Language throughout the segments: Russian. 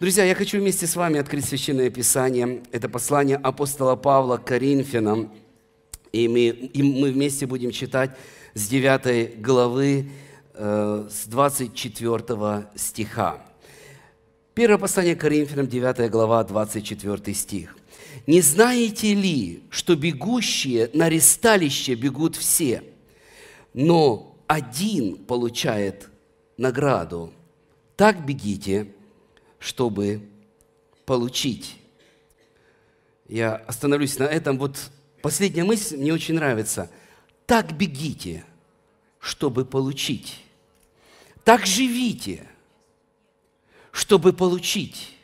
Друзья, я хочу вместе с вами открыть Священное Писание. Это послание апостола Павла к Коринфянам. И мы, и мы вместе будем читать с 9 главы, э, с 24 стиха. Первое послание к Коринфянам, 9 глава, 24 стих. «Не знаете ли, что бегущие на ресталище бегут все, но один получает награду? Так бегите, чтобы получить. Я остановлюсь на этом. Вот последняя мысль мне очень нравится. Так бегите, чтобы получить. Так живите, чтобы получить.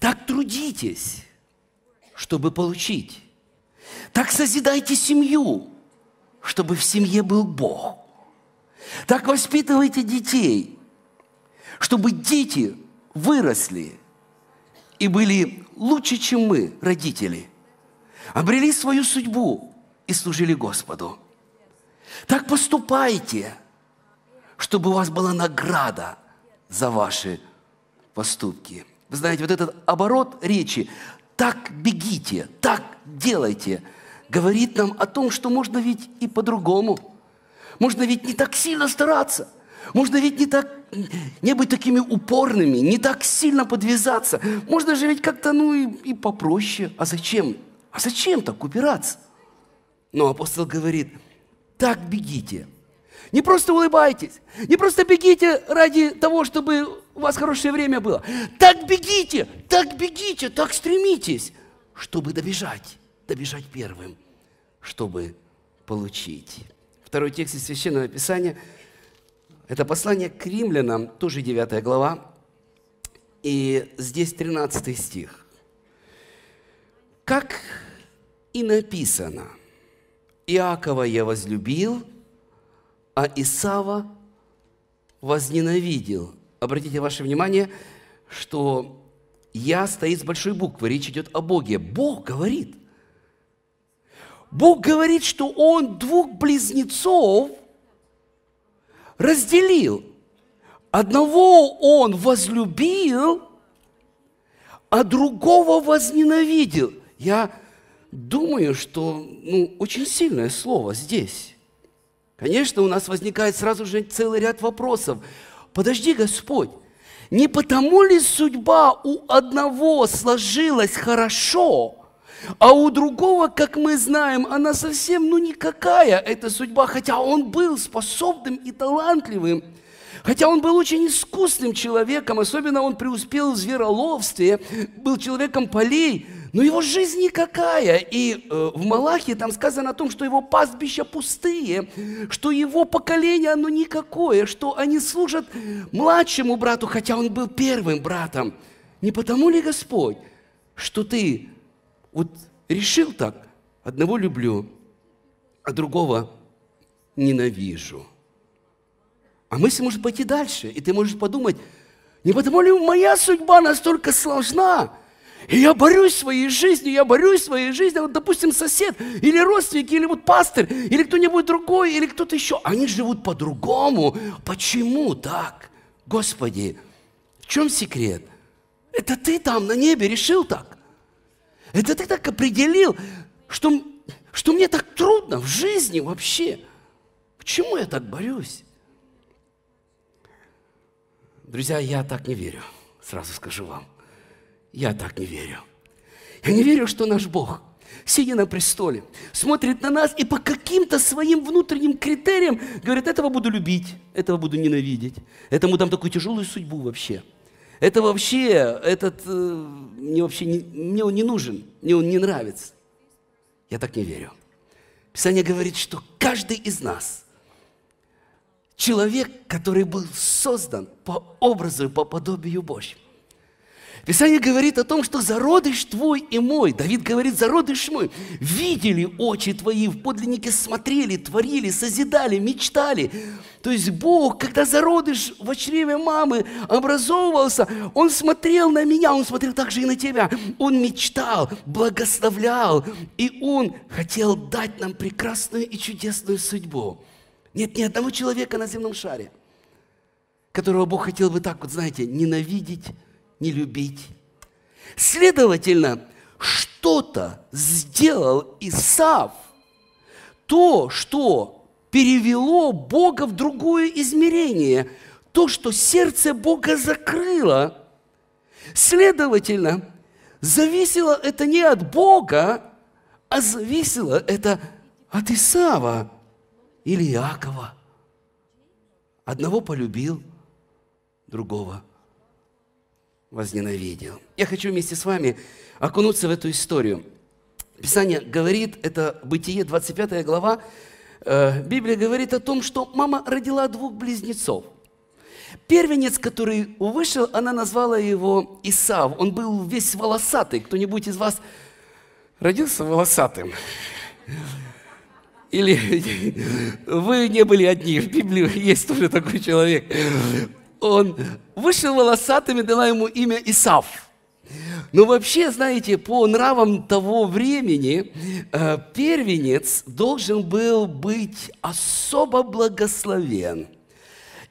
Так трудитесь, чтобы получить. Так созидайте семью, чтобы в семье был Бог. Так воспитывайте детей, чтобы дети выросли и были лучше, чем мы, родители, обрели свою судьбу и служили Господу. Так поступайте, чтобы у вас была награда за ваши поступки. Вы знаете, вот этот оборот речи «так бегите», «так делайте» говорит нам о том, что можно ведь и по-другому. Можно ведь не так сильно стараться. Можно ведь не так не быть такими упорными, не так сильно подвязаться. Можно же ведь как-то, ну, и, и попроще. А зачем? А зачем так упираться? Но апостол говорит, так бегите. Не просто улыбайтесь, не просто бегите ради того, чтобы у вас хорошее время было. Так бегите, так бегите, так стремитесь, чтобы добежать, добежать первым, чтобы получить. Второй текст из Священного Писания – это послание к римлянам, тоже 9 глава, и здесь 13 стих. Как и написано, Иакова я возлюбил, а Исава возненавидел. Обратите ваше внимание, что «я» стоит с большой буквы, речь идет о Боге. Бог говорит. Бог говорит, что Он двух близнецов – разделил. Одного он возлюбил, а другого возненавидел. Я думаю, что ну, очень сильное слово здесь. Конечно, у нас возникает сразу же целый ряд вопросов. Подожди, Господь, не потому ли судьба у одного сложилась хорошо, а у другого, как мы знаем, она совсем ну никакая, эта судьба, хотя он был способным и талантливым. Хотя он был очень искусным человеком, особенно он преуспел в звероловстве, был человеком полей, но его жизнь никакая. И э, в Малахе там сказано о том, что его пастбища пустые, что его поколение, оно никакое, что они служат младшему брату, хотя он был первым братом. Не потому ли, Господь, что ты вот решил так, одного люблю, а другого ненавижу. А мысль может пойти дальше, и ты можешь подумать, не потому ли моя судьба настолько сложна, и я борюсь своей жизнью, я борюсь своей жизнью. А вот, допустим, сосед, или родственники, или вот пастор, или кто-нибудь другой, или кто-то еще. Они живут по-другому. Почему так? Господи, в чем секрет? Это ты там на небе решил так? Это ты так определил, что, что мне так трудно в жизни вообще. Почему я так борюсь? Друзья, я так не верю, сразу скажу вам. Я так не верю. Я не верю, что наш Бог, сидя на престоле, смотрит на нас и по каким-то своим внутренним критериям говорит, этого буду любить, этого буду ненавидеть, этому там такую тяжелую судьбу вообще – это вообще, этот, э, мне вообще, мне он не нужен, мне он не нравится. Я так не верю. Писание говорит, что каждый из нас, человек, который был создан по образу и по подобию Божьему, Писание говорит о том, что зародыш твой и мой, Давид говорит, зародыш мой, видели очи твои, в подлиннике смотрели, творили, созидали, мечтали. То есть Бог, когда зародыш в чреве мамы образовывался, Он смотрел на меня, Он смотрел также и на тебя. Он мечтал, благословлял, и Он хотел дать нам прекрасную и чудесную судьбу. Нет ни одного человека на земном шаре, которого Бог хотел бы так вот, знаете, ненавидеть, не любить. Следовательно, что-то сделал Исав, то, что перевело Бога в другое измерение, то, что сердце Бога закрыло. Следовательно, зависело это не от Бога, а зависело это от Исава или Иакова. Одного полюбил, другого возненавидел. Я хочу вместе с вами окунуться в эту историю. Писание говорит, это Бытие, 25 глава, э, Библия говорит о том, что мама родила двух близнецов. Первенец, который вышел, она назвала его Исав. Он был весь волосатый. Кто-нибудь из вас родился волосатым? Или вы не были одни, в Библии есть тоже такой человек он вышел волосатым и дала ему имя Исав. Но вообще, знаете, по нравам того времени э, первенец должен был быть особо благословен –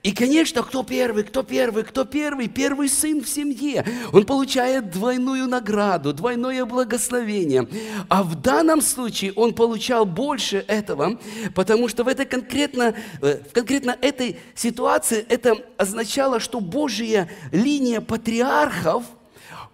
и, конечно, кто первый, кто первый, кто первый? Первый сын в семье. Он получает двойную награду, двойное благословение. А в данном случае он получал больше этого, потому что в, этой конкретно, э, в конкретно этой ситуации это означало, что Божья линия патриархов –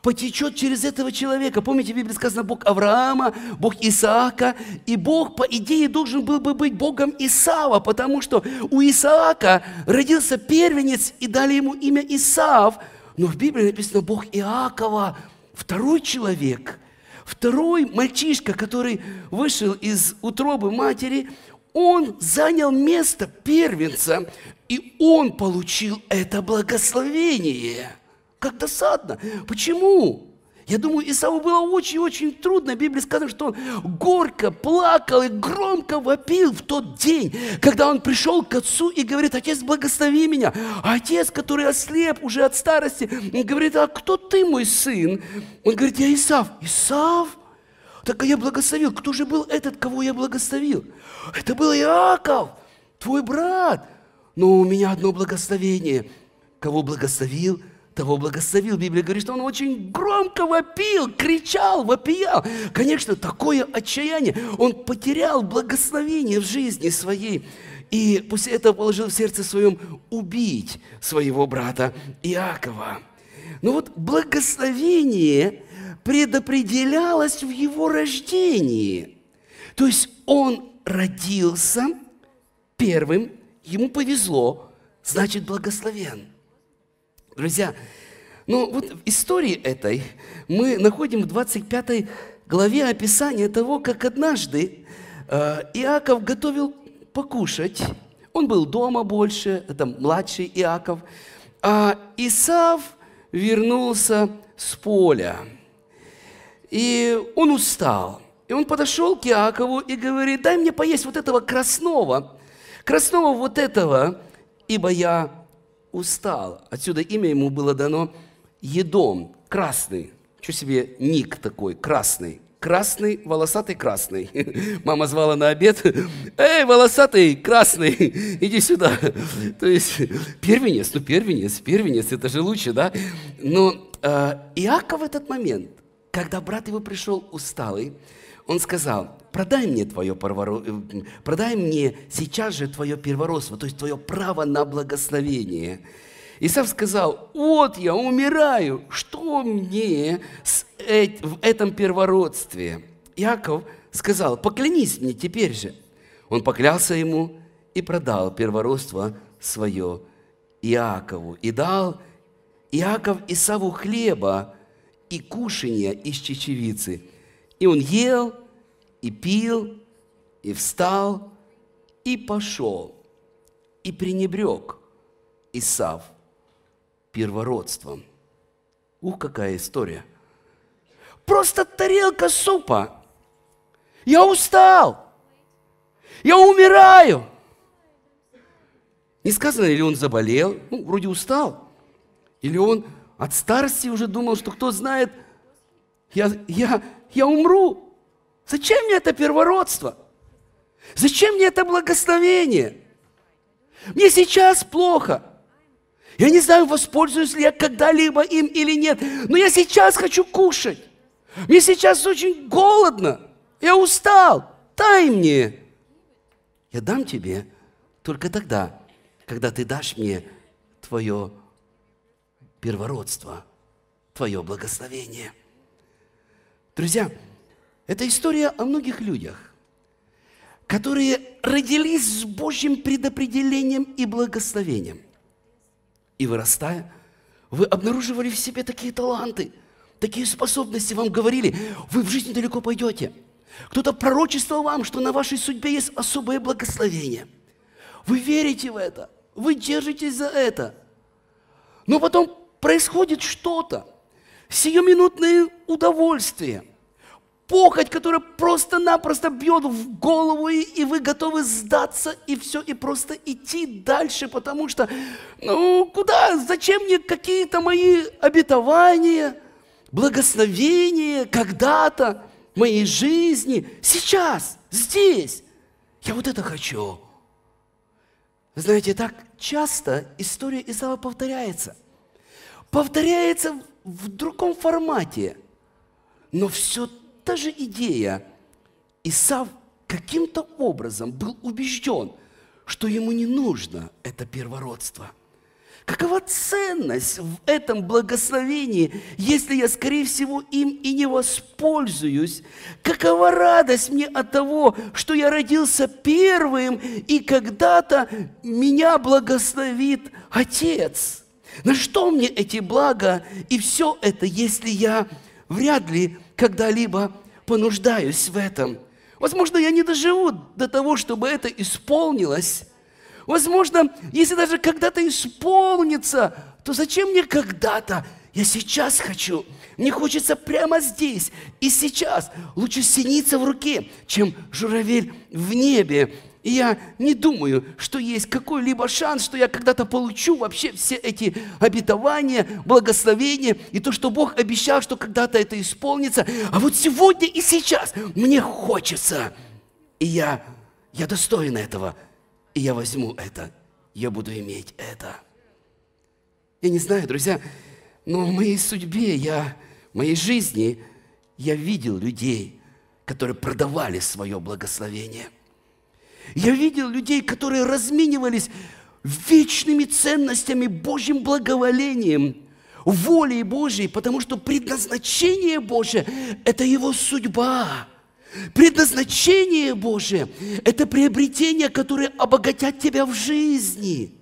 потечет через этого человека. Помните, в Библии сказано Бог Авраама, Бог Исаака, и Бог, по идее, должен был бы быть Богом Исава, потому что у Исаака родился первенец, и дали ему имя Исаав, но в Библии написано Бог Иакова, второй человек, второй мальчишка, который вышел из утробы матери, он занял место первенца, и он получил это благословение – как досадно! Почему? Я думаю, Исаву было очень-очень трудно. В Библии сказано, что он горько плакал и громко вопил в тот день, когда он пришел к отцу и говорит, «Отец, благослови меня!» А отец, который ослеп уже от старости, говорит, «А кто ты, мой сын?» Он говорит, «Я Исав». «Исав?» Так я благословил. Кто же был этот, кого я благословил? Это был Иаков, твой брат. Но у меня одно благословение. Кого благословил – того благословил. Библия говорит, что он очень громко вопил, кричал, вопиял. Конечно, такое отчаяние. Он потерял благословение в жизни своей. И после этого положил в сердце своем убить своего брата Иакова. Но ну вот благословение предопределялось в его рождении. То есть он родился первым, ему повезло, значит благословен – Друзья, ну вот в истории этой мы находим в 25 главе описание того, как однажды э, Иаков готовил покушать. Он был дома больше, это младший Иаков. А Исав вернулся с поля. И он устал. И он подошел к Иакову и говорит, дай мне поесть вот этого красного, красного вот этого, ибо я устал. Отсюда имя ему было дано Едом, красный. Что себе ник такой, красный. Красный, волосатый, красный. Мама звала на обед. Эй, волосатый, красный, иди сюда. То есть первенец, ну первенец, первенец, это же лучше, да? Но э, Иаков в этот момент, когда брат его пришел усталый, он сказал, продай мне твое перворо... Э, продай мне сейчас же твое первородство, то есть твое право на благословение. Исав сказал, вот я умираю, что мне с эт... в этом первородстве? Яков сказал, поклянись мне теперь же. Он поклялся ему и продал первородство свое Иакову и дал Иаков Исаву хлеба и кушанья из чечевицы – и он ел, и пил, и встал, и пошел, и пренебрег Исав первородством. Ух, какая история! Просто тарелка супа. Я устал. Я умираю. Не сказано, или он заболел, ну, вроде устал, или он от старости уже думал, что кто знает, я, я я умру. Зачем мне это первородство? Зачем мне это благословение? Мне сейчас плохо. Я не знаю, воспользуюсь ли я когда-либо им или нет, но я сейчас хочу кушать. Мне сейчас очень голодно. Я устал. Дай мне. Я дам тебе только тогда, когда ты дашь мне твое первородство, твое благословение. Друзья, это история о многих людях, которые родились с Божьим предопределением и благословением. И вырастая, вы обнаруживали в себе такие таланты, такие способности, вам говорили, вы в жизни далеко пойдете. Кто-то пророчествовал вам, что на вашей судьбе есть особое благословение. Вы верите в это, вы держитесь за это. Но потом происходит что-то – сиюминутное удовольствие, похоть, которая просто-напросто бьет в голову, и вы готовы сдаться, и все, и просто идти дальше, потому что, ну, куда, зачем мне какие-то мои обетования, благословения когда-то в моей жизни, сейчас, здесь, я вот это хочу. Знаете, так часто история Исава повторяется. Повторяется в другом формате. Но все та же идея. Исав каким-то образом был убежден, что ему не нужно это первородство. Какова ценность в этом благословении, если я, скорее всего, им и не воспользуюсь? Какова радость мне от того, что я родился первым, и когда-то меня благословит Отец – на что мне эти блага и все это, если я вряд ли когда-либо понуждаюсь в этом? Возможно, я не доживу до того, чтобы это исполнилось. Возможно, если даже когда-то исполнится, то зачем мне когда-то? Я сейчас хочу. Мне хочется прямо здесь и сейчас. Лучше синица в руке, чем журавель в небе. И я не думаю, что есть какой-либо шанс, что я когда-то получу вообще все эти обетования, благословения и то, что Бог обещал, что когда-то это исполнится. А вот сегодня и сейчас мне хочется. И я, я достоин этого. И я возьму это. Я буду иметь это. Я не знаю, друзья, но в моей судьбе, я, в моей жизни я видел людей, которые продавали свое благословение – я видел людей, которые разменивались вечными ценностями, Божьим благоволением, волей Божьей, потому что предназначение Божье – это его судьба. Предназначение Божие – это приобретения, которые обогатят тебя в жизни.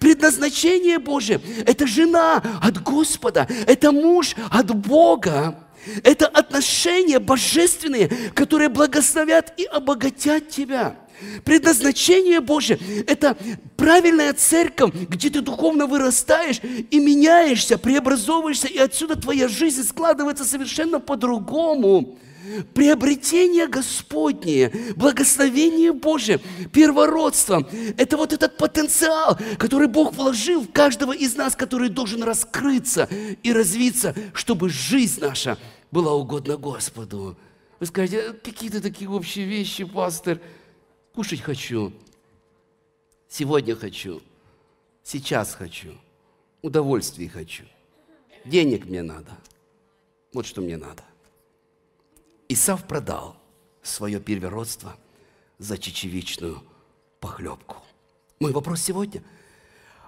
Предназначение Божие – это жена от Господа, это муж от Бога. Это отношения божественные, которые благословят и обогатят тебя. Предназначение Божье – это правильная церковь, где ты духовно вырастаешь и меняешься, преобразовываешься, и отсюда твоя жизнь складывается совершенно по-другому. Приобретение Господнее, благословение Божье, первородство – это вот этот потенциал, который Бог вложил в каждого из нас, который должен раскрыться и развиться, чтобы жизнь наша была угодна Господу. Вы скажете, «А какие-то такие общие вещи, пастор – Кушать хочу. Сегодня хочу. Сейчас хочу. Удовольствий хочу. Денег мне надо. Вот что мне надо. Исав продал свое первородство за чечевичную похлебку. Мой вопрос сегодня.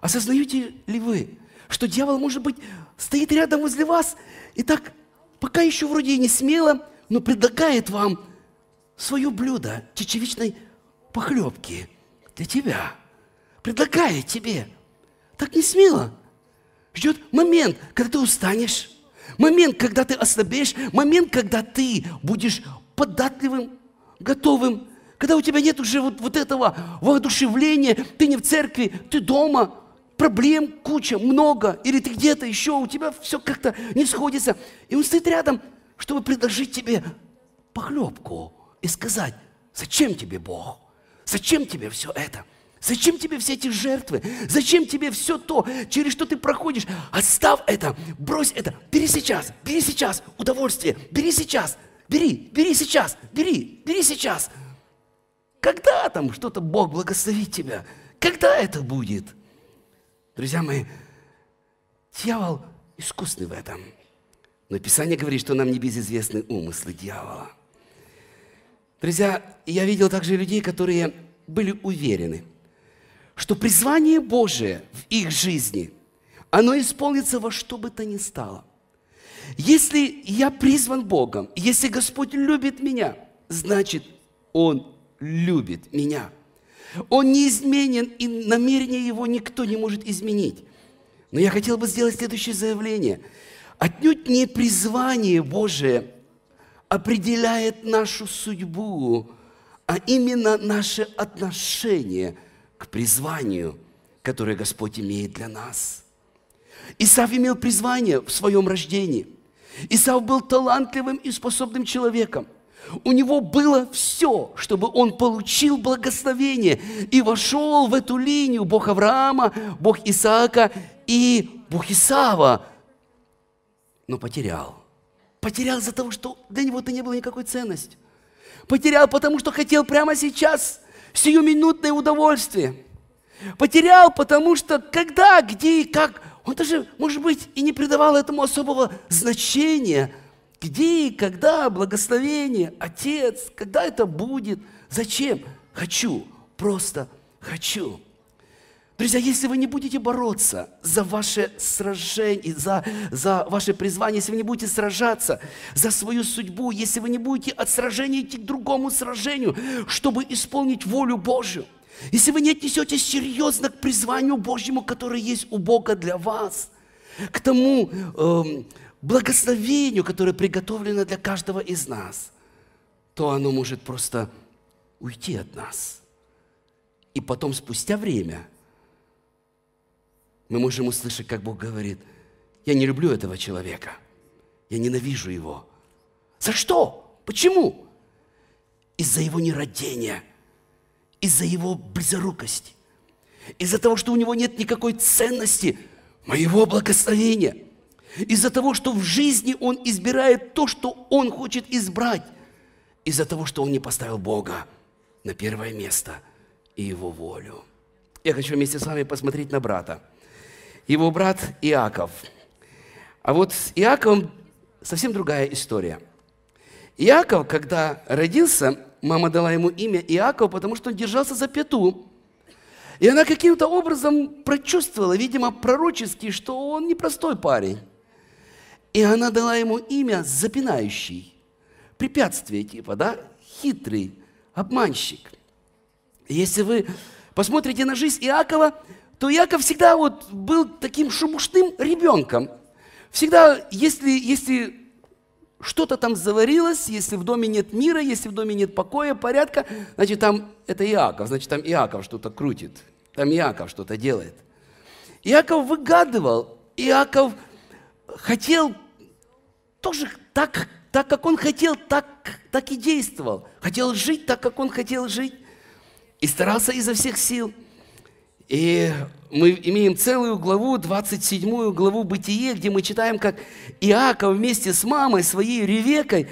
Осознаете ли вы, что дьявол, может быть, стоит рядом возле вас и так, пока еще вроде и не смело, но предлагает вам свое блюдо чечевичной похлебки для тебя. Предлагает тебе. Так не смело. Ждет момент, когда ты устанешь, момент, когда ты ослабеешь, момент, когда ты будешь податливым, готовым, когда у тебя нет уже вот, вот этого воодушевления, ты не в церкви, ты дома, проблем куча, много, или ты где-то еще, у тебя все как-то не сходится. И он стоит рядом, чтобы предложить тебе похлебку и сказать, зачем тебе Бог? Зачем тебе все это? Зачем тебе все эти жертвы? Зачем тебе все то, через что ты проходишь? Отстав это, брось это. Бери сейчас, бери сейчас удовольствие. Бери сейчас, бери, бери сейчас, бери, бери сейчас. Когда там что-то Бог благословит тебя? Когда это будет? Друзья мои, дьявол искусный в этом. Но Писание говорит, что нам не безизвестны умыслы дьявола. Друзья, я видел также людей, которые были уверены, что призвание Божие в их жизни, оно исполнится во что бы то ни стало. Если я призван Богом, если Господь любит меня, значит, Он любит меня. Он неизменен, и намерение Его никто не может изменить. Но я хотел бы сделать следующее заявление. Отнюдь не призвание Божие – определяет нашу судьбу, а именно наше отношение к призванию, которое Господь имеет для нас. Исав имел призвание в своем рождении. Исав был талантливым и способным человеком. У него было все, чтобы он получил благословение и вошел в эту линию Бог Авраама, Бог Исаака и Бог Исава, но потерял. Потерял из-за того, что для него это не было никакой ценности. Потерял, потому что хотел прямо сейчас сиюминутное удовольствие. Потерял, потому что когда, где и как, он даже, может быть, и не придавал этому особого значения. Где и когда благословение, Отец, когда это будет, зачем? Хочу, просто хочу. Друзья, если вы не будете бороться за ваше сражение, за, за ваше призвание, если вы не будете сражаться за свою судьбу, если вы не будете от сражения идти к другому сражению, чтобы исполнить волю Божью, если вы не отнесетесь серьезно к призванию Божьему, которое есть у Бога для вас, к тому э, благословению, которое приготовлено для каждого из нас, то оно может просто уйти от нас. И потом, спустя время – мы можем услышать, как Бог говорит, я не люблю этого человека, я ненавижу его. За что? Почему? Из-за его нерадения, из-за его близорукости, из-за того, что у него нет никакой ценности моего благословения, из-за того, что в жизни он избирает то, что он хочет избрать, из-за того, что он не поставил Бога на первое место и его волю. Я хочу вместе с вами посмотреть на брата его брат Иаков. А вот с Иаковом совсем другая история. Иаков, когда родился, мама дала ему имя Иаков, потому что он держался за пету, И она каким-то образом прочувствовала, видимо, пророчески, что он непростой парень. И она дала ему имя запинающий, препятствие типа, да, хитрый, обманщик. Если вы посмотрите на жизнь Иакова, то Яков всегда вот был таким шумушным ребенком. Всегда, если, если что-то там заварилось, если в доме нет мира, если в доме нет покоя, порядка, значит, там это Иаков, значит, там Иаков что-то крутит, там Иаков что-то делает. Иаков выгадывал, Иаков хотел тоже так, так как он хотел, так, так и действовал. Хотел жить так, как он хотел жить. И старался изо всех сил – и мы имеем целую главу, 27 главу «Бытие», где мы читаем, как Иаков вместе с мамой своей Ревекой,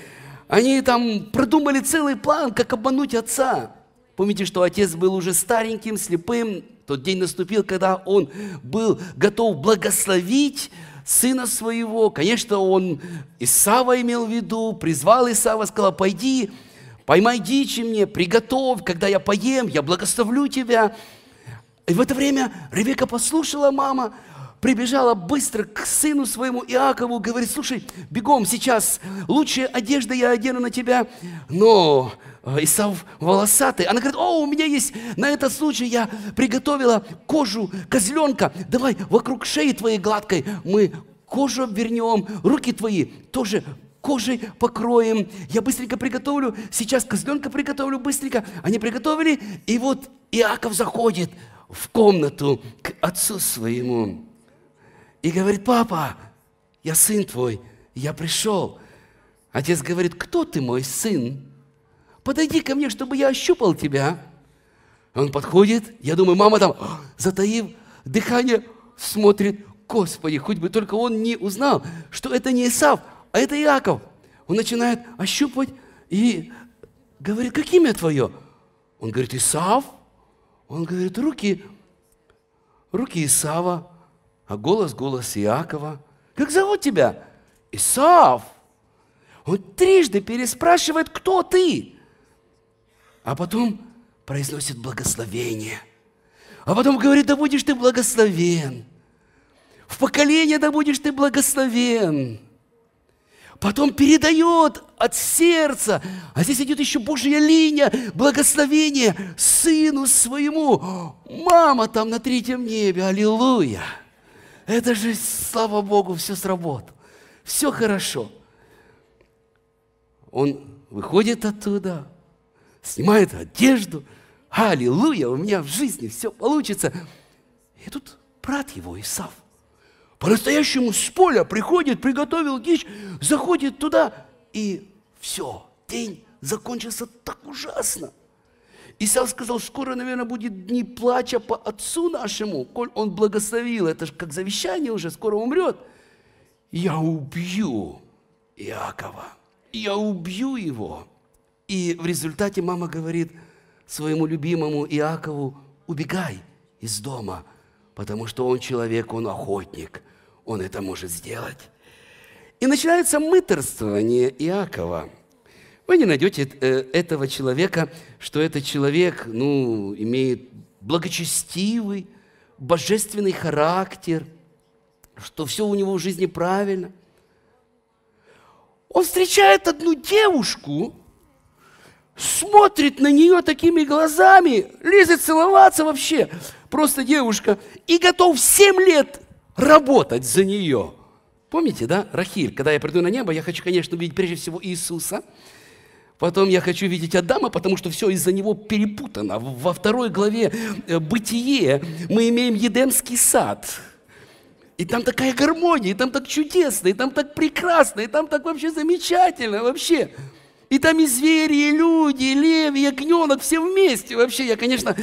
они там продумали целый план, как обмануть отца. Помните, что отец был уже стареньким, слепым. Тот день наступил, когда он был готов благословить сына своего. Конечно, он Исава имел в виду, призвал Исава, сказал, пойди, поймай дичи мне, приготовь, когда я поем, я благословлю тебя. И в это время Ревека послушала мама, прибежала быстро к сыну своему Иакову, говорит, слушай, бегом сейчас, лучшие одежды я одену на тебя, но э, Исав волосатый. Она говорит, о, у меня есть, на этот случай я приготовила кожу козленка, давай вокруг шеи твоей гладкой мы кожу обвернем, руки твои тоже кожей покроем. Я быстренько приготовлю, сейчас козленка приготовлю быстренько. Они приготовили, и вот Иаков заходит – в комнату к отцу своему и говорит, папа, я сын твой, я пришел. Отец говорит, кто ты мой сын? Подойди ко мне, чтобы я ощупал тебя. Он подходит, я думаю, мама там, затаив дыхание, смотрит, Господи, хоть бы только он не узнал, что это не Исав, а это Иаков. Он начинает ощупывать и говорит, какими имя твое? Он говорит, Исав. Он говорит, руки, руки Исава, а голос, голос Иакова. Как зовут тебя? Исав. Он трижды переспрашивает, кто ты? А потом произносит благословение. А потом говорит, да будешь ты благословен. В поколение да будешь ты благословен. Потом передает от сердца. А здесь идет еще Божья линия, благословение сыну своему. Мама там на третьем небе, аллилуйя. Это же, слава Богу, все сработало. Все хорошо. Он выходит оттуда, снимает одежду. Аллилуйя, у меня в жизни все получится. И тут брат его, Исав, по-настоящему с поля приходит, приготовил дичь, заходит туда – и все, день закончился так ужасно. Исав сказал, скоро, наверное, будет дни плача по отцу нашему, коль он благословил, это же как завещание уже, скоро умрет. Я убью Иакова, я убью его. И в результате мама говорит своему любимому Иакову, убегай из дома, потому что он человек, он охотник, он это может сделать. И начинается мытарствование Иакова. Вы не найдете э, этого человека, что этот человек ну, имеет благочестивый, божественный характер, что все у него в жизни правильно. Он встречает одну девушку, смотрит на нее такими глазами, лезет целоваться вообще, просто девушка, и готов 7 лет работать за нее. Помните, да, Рахиль, когда я приду на небо, я хочу, конечно, увидеть прежде всего Иисуса, потом я хочу видеть Адама, потому что все из-за него перепутано. Во второй главе э, «Бытие» мы имеем Едемский сад – и там такая гармония, и там так чудесно, и там так прекрасно, и там так вообще замечательно вообще. И там и звери, и люди, и лев, и ягненок, все вместе вообще. Я, конечно,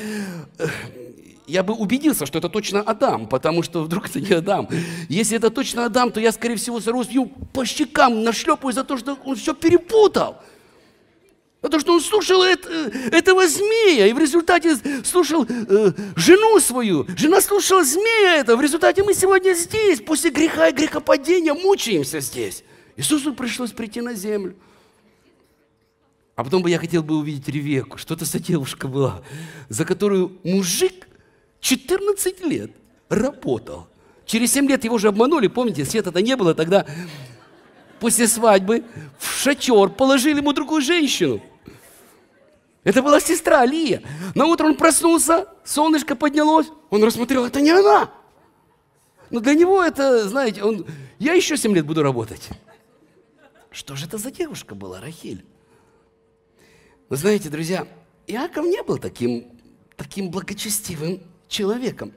я бы убедился, что это точно Адам, потому что вдруг это не Адам. Если это точно Адам, то я, скорее всего, сорвусь по щекам, нашлепаю за то, что он все перепутал. За то, что он слушал это, э, этого змея, и в результате слушал э, жену свою. Жена слушала змея это. В результате мы сегодня здесь, после греха и грехопадения, мучаемся здесь. Иисусу пришлось прийти на землю. А потом бы я хотел бы увидеть Ревеку. что это за девушка была, за которую мужик 14 лет работал. Через 7 лет его уже обманули, помните, света-то не было тогда. После свадьбы в шатер положили ему другую женщину. Это была сестра Лия. На утро он проснулся, солнышко поднялось, он рассмотрел, это не она. Но для него это, знаете, он, я еще 7 лет буду работать. Что же это за девушка была, Рахиль? Вы знаете, друзья, Иаков не был таким, таким благочестивым человеком.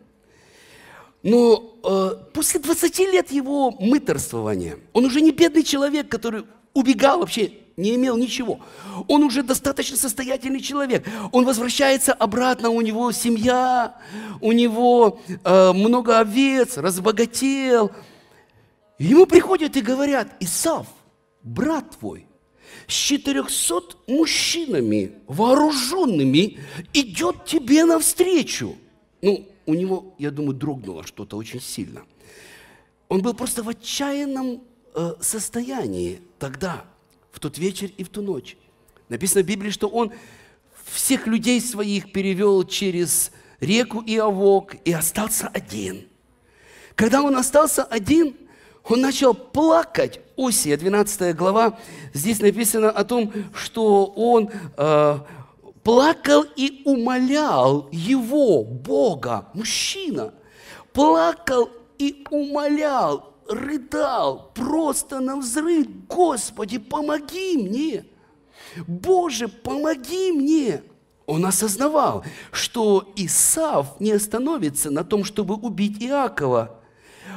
Но э, после 20 лет его мыторствования, он уже не бедный человек, который убегал вообще, не имел ничего. Он уже достаточно состоятельный человек. Он возвращается обратно, у него семья, у него э, много овец, разбогател. Ему приходят и говорят, Исав, брат твой, с 400 мужчинами вооруженными идет тебе навстречу. Ну, у него, я думаю, дрогнуло что-то очень сильно. Он был просто в отчаянном э, состоянии тогда, в тот вечер и в ту ночь. Написано в Библии, что он всех людей своих перевел через реку Иовок и остался один. Когда он остался один, он начал плакать. Осия, 12 глава, здесь написано о том, что он э, плакал и умолял его, Бога, мужчина, плакал и умолял, рыдал просто на взрыв, Господи, помоги мне, Боже, помоги мне. Он осознавал, что Исав не остановится на том, чтобы убить Иакова.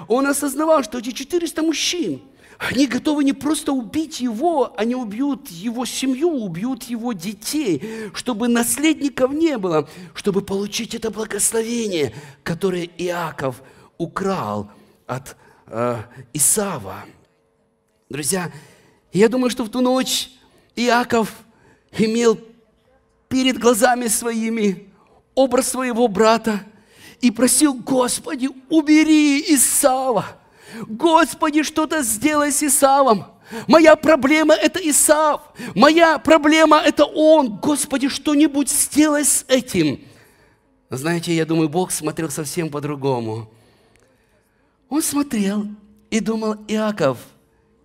Он осознавал, что эти 400 мужчин, они готовы не просто убить его, они убьют его семью, убьют его детей, чтобы наследников не было, чтобы получить это благословение, которое Иаков украл от э, Исава. Друзья, я думаю, что в ту ночь Иаков имел перед глазами своими образ своего брата и просил, Господи, убери Исава Господи, что-то сделай с Исавом. Моя проблема – это Исав. Моя проблема – это он. Господи, что-нибудь сделай с этим. Знаете, я думаю, Бог смотрел совсем по-другому. Он смотрел и думал, Иаков,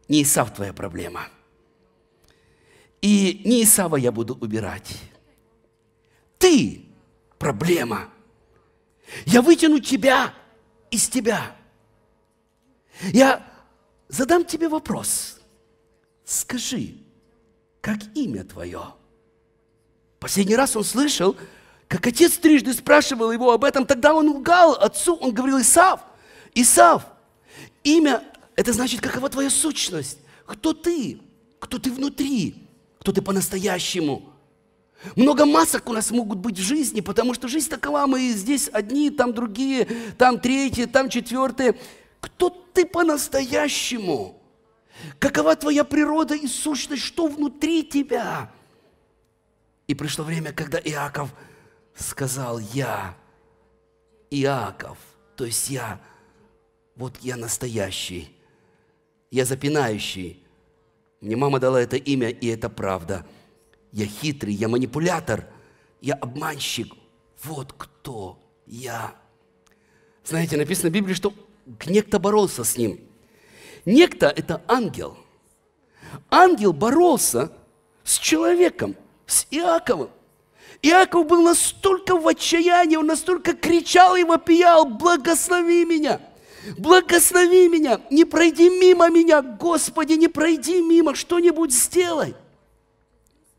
не Исав твоя проблема. И не Исава я буду убирать. Ты проблема. Я вытяну тебя из тебя. Я задам тебе вопрос. Скажи, как имя твое? Последний раз он слышал, как отец трижды спрашивал его об этом, тогда он лгал отцу, он говорил, Исав, Исав, имя, это значит, какова твоя сущность, кто ты, кто ты внутри, кто ты по-настоящему. Много масок у нас могут быть в жизни, потому что жизнь такова, мы здесь одни, там другие, там третьи, там четвертые – кто ты по-настоящему? Какова твоя природа и сущность? Что внутри тебя? И пришло время, когда Иаков сказал, я Иаков, то есть я, вот я настоящий, я запинающий. Мне мама дала это имя, и это правда. Я хитрый, я манипулятор, я обманщик. Вот кто я. Знаете, написано в Библии, что некто боролся с ним. Некто – это ангел. Ангел боролся с человеком, с Иаковом. Иаков был настолько в отчаянии, он настолько кричал и вопиял, «Благослови меня!» Благослови меня, не пройди мимо меня, Господи, не пройди мимо, что-нибудь сделай.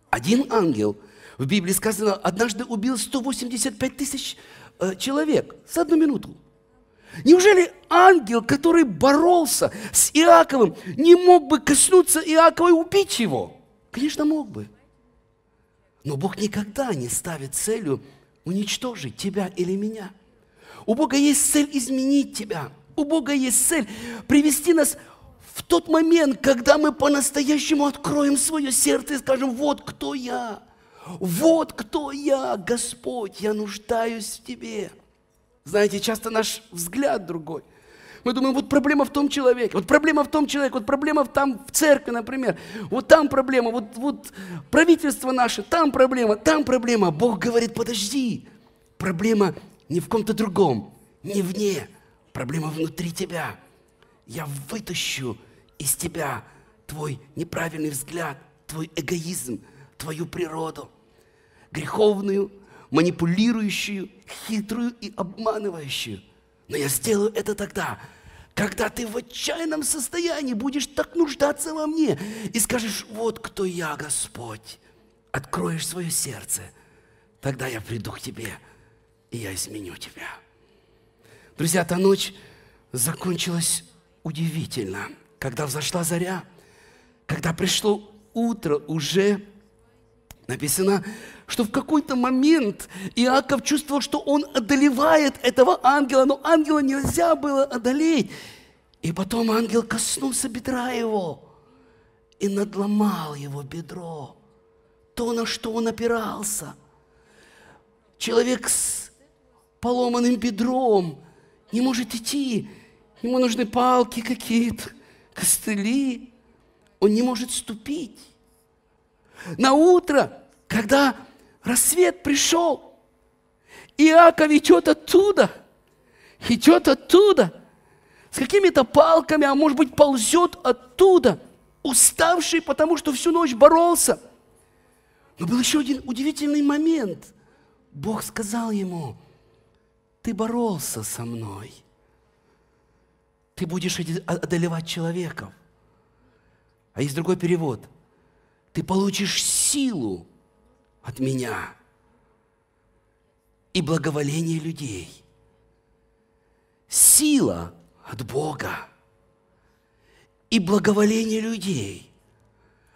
Один ангел, в Библии сказано, однажды убил 185 тысяч э, человек за одну минуту. Неужели ангел, который боролся с Иаковым, не мог бы коснуться Иакова и убить его? Конечно, мог бы. Но Бог никогда не ставит целью уничтожить тебя или меня. У Бога есть цель изменить тебя. У Бога есть цель привести нас в тот момент, когда мы по-настоящему откроем свое сердце и скажем, вот кто я, вот кто я, Господь, я нуждаюсь в Тебе. Знаете, часто наш взгляд другой. Мы думаем, вот проблема в том человеке, вот проблема в том человеке, вот проблема в там в церкви, например, вот там проблема, вот, вот правительство наше, там проблема, там проблема. Бог говорит, подожди, проблема не в ком-то другом, не вне, проблема внутри тебя. Я вытащу из тебя твой неправильный взгляд, твой эгоизм, твою природу, греховную, манипулирующую, хитрую и обманывающую. Но я сделаю это тогда, когда ты в отчаянном состоянии будешь так нуждаться во мне и скажешь, вот кто я, Господь, откроешь свое сердце, тогда я приду к тебе, и я изменю тебя. Друзья, та ночь закончилась удивительно. Когда взошла заря, когда пришло утро уже Написано, что в какой-то момент Иаков чувствовал, что он одолевает этого ангела, но ангела нельзя было одолеть. И потом ангел коснулся бедра его и надломал его бедро, то, на что он опирался. Человек с поломанным бедром не может идти, ему нужны палки какие-то, костыли, он не может ступить. На утро, когда рассвет пришел, Иаков идет оттуда, идет оттуда, с какими-то палками, а может быть, ползет оттуда, уставший, потому что всю ночь боролся. Но был еще один удивительный момент. Бог сказал ему, ты боролся со мной. Ты будешь одолевать человеков. А есть другой перевод – ты получишь силу от меня и благоволение людей. Сила от Бога и благоволение людей,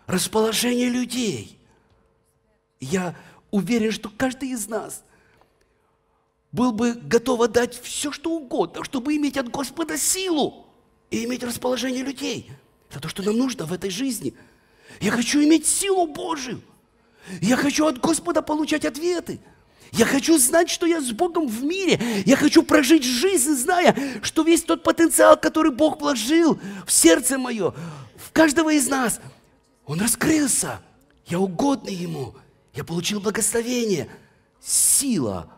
расположение людей. Я уверен, что каждый из нас был бы готов отдать все, что угодно, чтобы иметь от Господа силу и иметь расположение людей. Это то, что нам нужно в этой жизни – я хочу иметь силу Божию. Я хочу от Господа получать ответы. Я хочу знать, что я с Богом в мире. Я хочу прожить жизнь, зная, что весь тот потенциал, который Бог вложил в сердце мое, в каждого из нас, он раскрылся. Я угодный Ему. Я получил благословение, сила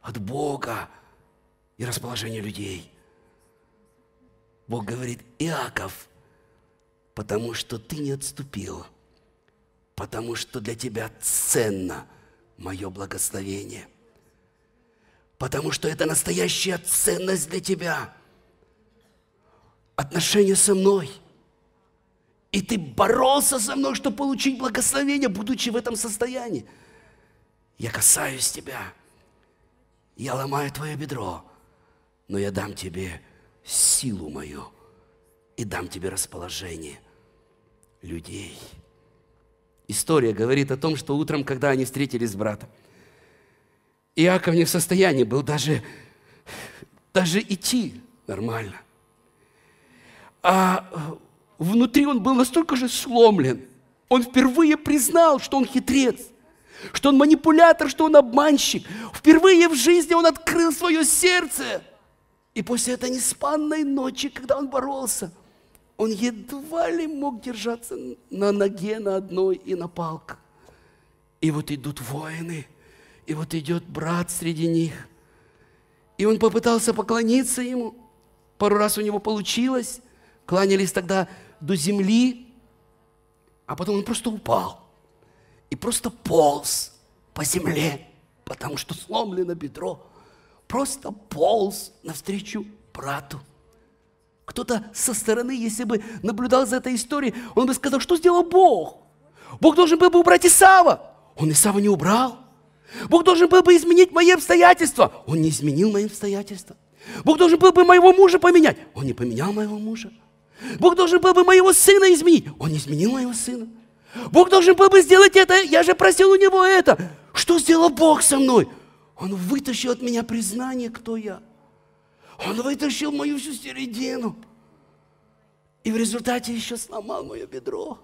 от Бога и расположение людей. Бог говорит, Иаков – потому что ты не отступил, потому что для тебя ценно мое благословение, потому что это настоящая ценность для тебя, отношения со мной. И ты боролся со мной, чтобы получить благословение, будучи в этом состоянии. Я касаюсь тебя, я ломаю твое бедро, но я дам тебе силу мою – и дам тебе расположение людей. История говорит о том, что утром, когда они встретились с братом, Иаков не в состоянии был даже, даже идти нормально. А внутри он был настолько же сломлен. Он впервые признал, что он хитрец, что он манипулятор, что он обманщик. Впервые в жизни он открыл свое сердце. И после этой неспанной ночи, когда он боролся – он едва ли мог держаться на ноге на одной и на палках. И вот идут воины, и вот идет брат среди них. И он попытался поклониться ему. Пару раз у него получилось. Кланялись тогда до земли, а потом он просто упал. И просто полз по земле, потому что сломлено бедро. Просто полз навстречу брату. Кто-то со стороны, если бы наблюдал за этой историей, он бы сказал, что сделал Бог? Бог должен был бы убрать Исава. Он Исава не убрал. Бог должен был бы изменить мои обстоятельства. Он не изменил мои обстоятельства. Бог должен был бы моего мужа поменять. Он не поменял моего мужа. Бог должен был бы моего сына изменить. Он не изменил моего сына. Бог должен был бы сделать это. Я же просил у него это. Что сделал Бог со мной? Он вытащил от меня признание, кто я. Он вытащил мою всю середину. И в результате еще сломал мое бедро.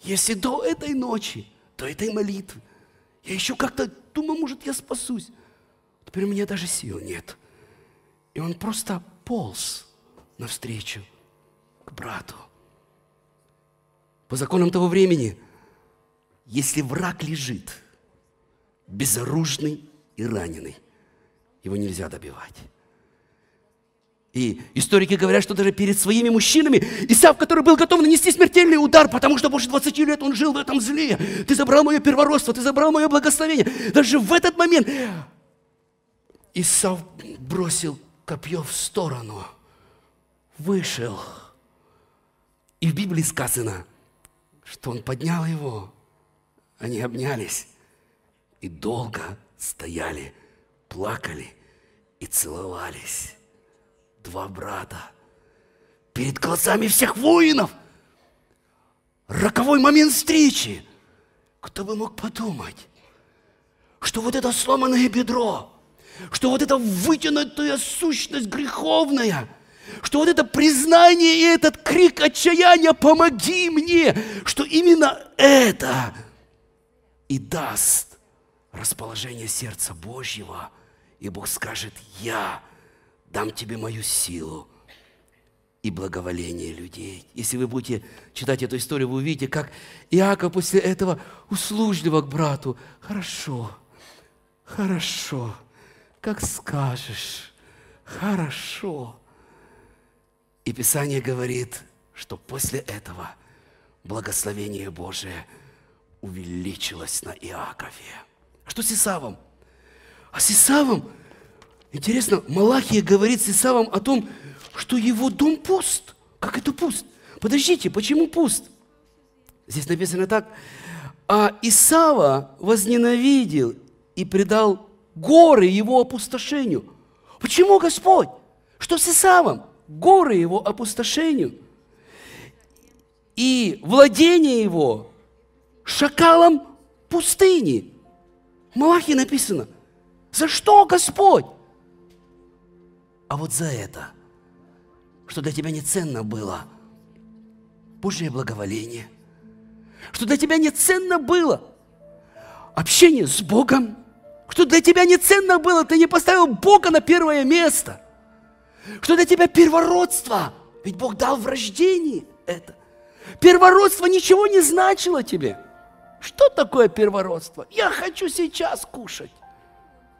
Если до этой ночи, до этой молитвы, я еще как-то думаю, может, я спасусь. Теперь у меня даже сил нет. И он просто полз навстречу к брату. По законам того времени, если враг лежит, безоружный и раненый, его нельзя добивать. И историки говорят, что даже перед своими мужчинами Исав, который был готов нанести смертельный удар, потому что больше 20 лет он жил в этом зле, ты забрал мое первородство, ты забрал мое благословение. Даже в этот момент Исав бросил копье в сторону, вышел. И в Библии сказано, что он поднял его, они обнялись и долго стояли, плакали и целовались два брата перед глазами всех воинов. Роковой момент встречи. Кто бы мог подумать, что вот это сломанное бедро, что вот эта вытянутая сущность греховная, что вот это признание и этот крик отчаяния «Помоги мне!», что именно это и даст расположение сердца Божьего, и Бог скажет «Я дам тебе мою силу и благоволение людей. Если вы будете читать эту историю, вы увидите, как Иаков после этого услужливо к брату. Хорошо, хорошо, как скажешь, хорошо. И Писание говорит, что после этого благословение Божие увеличилось на Иакове. А что с Исавом? А с Исавом – Интересно, Малахия говорит с Исавом о том, что его дом пуст. Как это пуст? Подождите, почему пуст? Здесь написано так. А Исава возненавидел и предал горы его опустошению. Почему Господь? Что с Исавом? Горы его опустошению. И владение его шакалом пустыни. В Малахе написано, за что Господь? а вот за это, что для тебя неценно было Божье благоволение, что для тебя неценно было общение с Богом, что для тебя неценно было, ты не поставил Бога на первое место, что для тебя первородство, ведь Бог дал в рождении это. Первородство ничего не значило тебе. Что такое первородство? Я хочу сейчас кушать.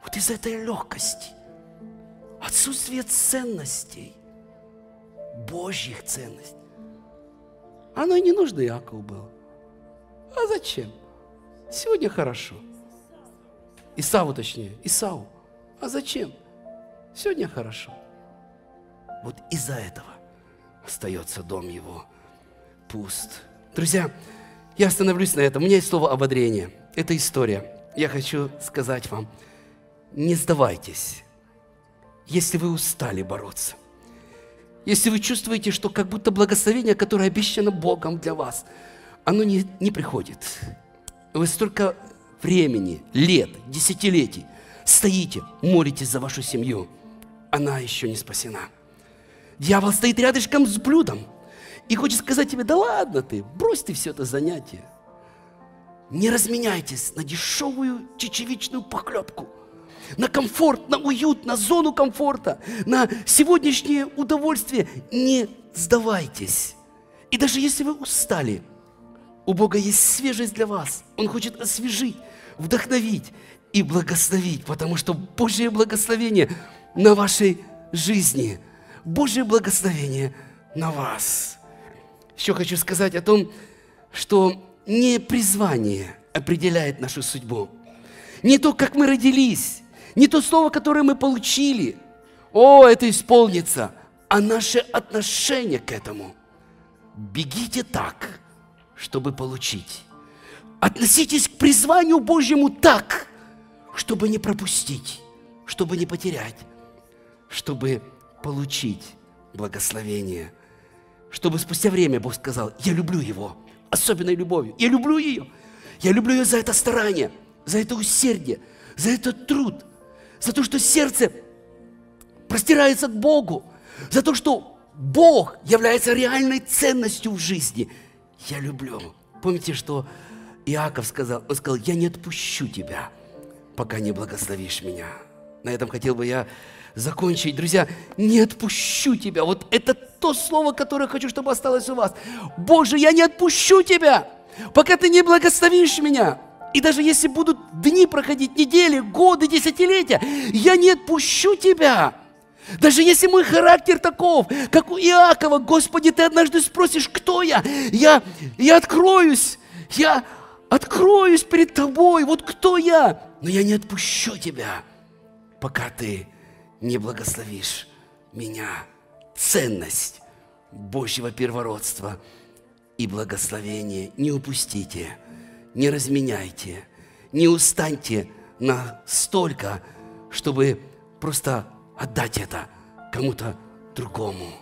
Вот из этой легкости – Отсутствие ценностей, Божьих ценностей. Оно и не нужно Иакову было. А зачем? Сегодня хорошо. Исаву точнее, Исау. А зачем? Сегодня хорошо. Вот из-за этого остается дом его пуст. Друзья, я остановлюсь на этом. У меня есть слово ободрение. Это история. Я хочу сказать вам, не сдавайтесь если вы устали бороться, если вы чувствуете, что как будто благословение, которое обещано Богом для вас, оно не, не приходит. Вы столько времени, лет, десятилетий стоите, молитесь за вашу семью. Она еще не спасена. Дьявол стоит рядышком с блюдом и хочет сказать тебе, да ладно ты, брось ты все это занятие. Не разменяйтесь на дешевую чечевичную похлебку – на комфорт, на уют, на зону комфорта, на сегодняшнее удовольствие. Не сдавайтесь. И даже если вы устали, у Бога есть свежесть для вас. Он хочет освежить, вдохновить и благословить, потому что Божье благословение на вашей жизни, Божье благословение на вас. Еще хочу сказать о том, что не призвание определяет нашу судьбу. Не то, как мы родились, не то слово, которое мы получили. О, это исполнится, а наше отношение к этому. Бегите так, чтобы получить. Относитесь к призванию Божьему так, чтобы не пропустить, чтобы не потерять, чтобы получить благословение. Чтобы спустя время Бог сказал, я люблю его, особенной любовью. Я люблю ее. Я люблю ее за это старание, за это усердие, за этот труд, за то, что сердце простирается к Богу, за то, что Бог является реальной ценностью в жизни. Я люблю. Помните, что Иаков сказал? Он сказал, я не отпущу тебя, пока не благословишь меня. На этом хотел бы я закончить. Друзья, не отпущу тебя. Вот это то слово, которое хочу, чтобы осталось у вас. Боже, я не отпущу тебя, пока ты не благословишь меня. И даже если будут дни проходить, недели, годы, десятилетия, я не отпущу тебя. Даже если мой характер таков, как у Иакова, Господи, ты однажды спросишь, кто я? Я, я откроюсь, я откроюсь перед тобой, вот кто я? Но я не отпущу тебя, пока ты не благословишь меня. Ценность Божьего первородства и благословение не упустите – не разменяйте, не устаньте настолько, чтобы просто отдать это кому-то другому.